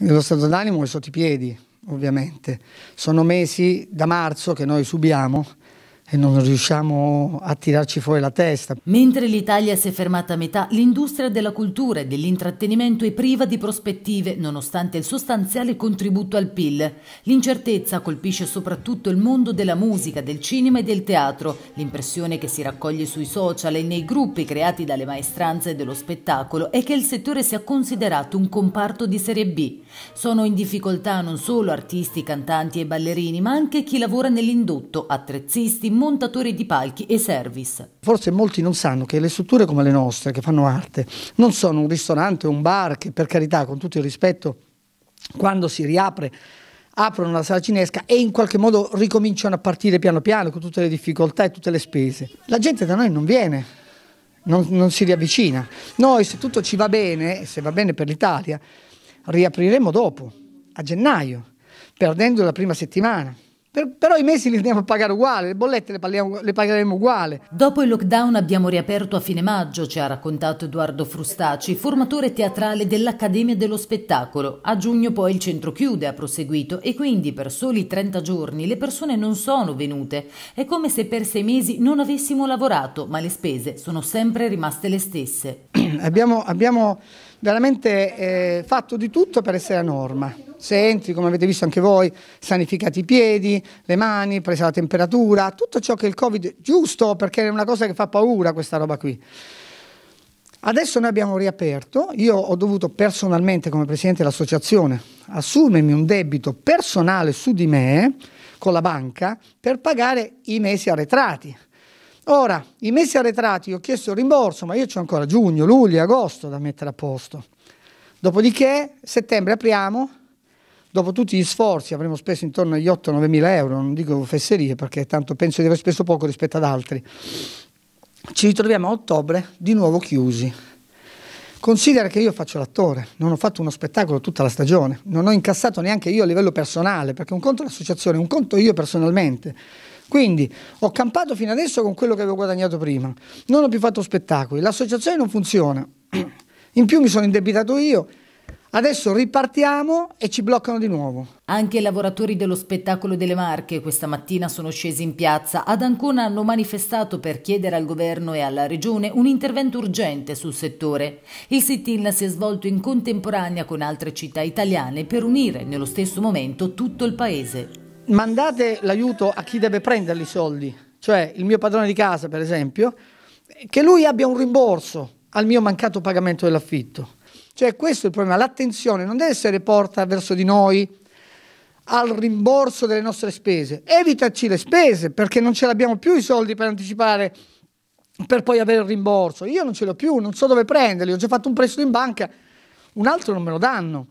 Nello stato d'animo è sotto i piedi, ovviamente. Sono mesi da marzo che noi subiamo e non riusciamo a tirarci fuori la testa. Mentre l'Italia si è fermata a metà, l'industria della cultura e dell'intrattenimento è priva di prospettive, nonostante il sostanziale contributo al PIL. L'incertezza colpisce soprattutto il mondo della musica, del cinema e del teatro. L'impressione che si raccoglie sui social e nei gruppi creati dalle maestranze dello spettacolo è che il settore sia considerato un comparto di serie B. Sono in difficoltà non solo artisti, cantanti e ballerini, ma anche chi lavora nell'indotto, attrezzisti, montatori di palchi e service. Forse molti non sanno che le strutture come le nostre, che fanno arte, non sono un ristorante o un bar che per carità, con tutto il rispetto, quando si riapre aprono la sala cinesca e in qualche modo ricominciano a partire piano piano con tutte le difficoltà e tutte le spese. La gente da noi non viene, non, non si riavvicina. Noi se tutto ci va bene, se va bene per l'Italia, riapriremo dopo, a gennaio, perdendo la prima settimana però i mesi li andiamo a pagare uguale, le bollette le, parliamo, le, pagheremo uguale. Dopo il lockdown abbiamo riaperto a fine maggio, ci ha raccontato Edoardo Frustaci, formatore teatrale dell'Accademia dello Spettacolo. A giugno poi il centro chiude, ha proseguito, e quindi per soli 30 giorni le persone non sono venute. È come se per sei mesi non avessimo lavorato, ma le spese sono sempre rimaste le stesse. abbiamo, abbiamo veramente eh, fatto di tutto per essere a norma se entri, come avete visto anche voi, sanificati i piedi, le mani, presa la temperatura, tutto ciò che il Covid, giusto perché è una cosa che fa paura questa roba qui. Adesso noi abbiamo riaperto, io ho dovuto personalmente come presidente dell'associazione assumermi un debito personale su di me con la banca per pagare i mesi arretrati. Ora, i mesi arretrati ho chiesto il rimborso, ma io ho ancora giugno, luglio, agosto da mettere a posto. Dopodiché, settembre apriamo, dopo tutti gli sforzi avremo speso intorno agli 8-9 mila euro, non dico fesserie perché tanto penso di aver speso poco rispetto ad altri. Ci ritroviamo a ottobre di nuovo chiusi. Considera che io faccio l'attore, non ho fatto uno spettacolo tutta la stagione, non ho incassato neanche io a livello personale, perché un conto è l'associazione, un conto io personalmente. Quindi ho campato fino adesso con quello che avevo guadagnato prima, non ho più fatto spettacoli, l'associazione non funziona. In più mi sono indebitato io Adesso ripartiamo e ci bloccano di nuovo. Anche i lavoratori dello spettacolo delle Marche questa mattina sono scesi in piazza. Ad Ancona hanno manifestato per chiedere al governo e alla regione un intervento urgente sul settore. Il sit-in si è svolto in contemporanea con altre città italiane per unire nello stesso momento tutto il paese. Mandate l'aiuto a chi deve prenderli i soldi, cioè il mio padrone di casa per esempio, che lui abbia un rimborso al mio mancato pagamento dell'affitto cioè questo è il problema, l'attenzione non deve essere porta verso di noi al rimborso delle nostre spese. Evitaci le spese perché non ce l'abbiamo più i soldi per anticipare per poi avere il rimborso. Io non ce l'ho più, non so dove prenderli, ho già fatto un prestito in banca, un altro non me lo danno.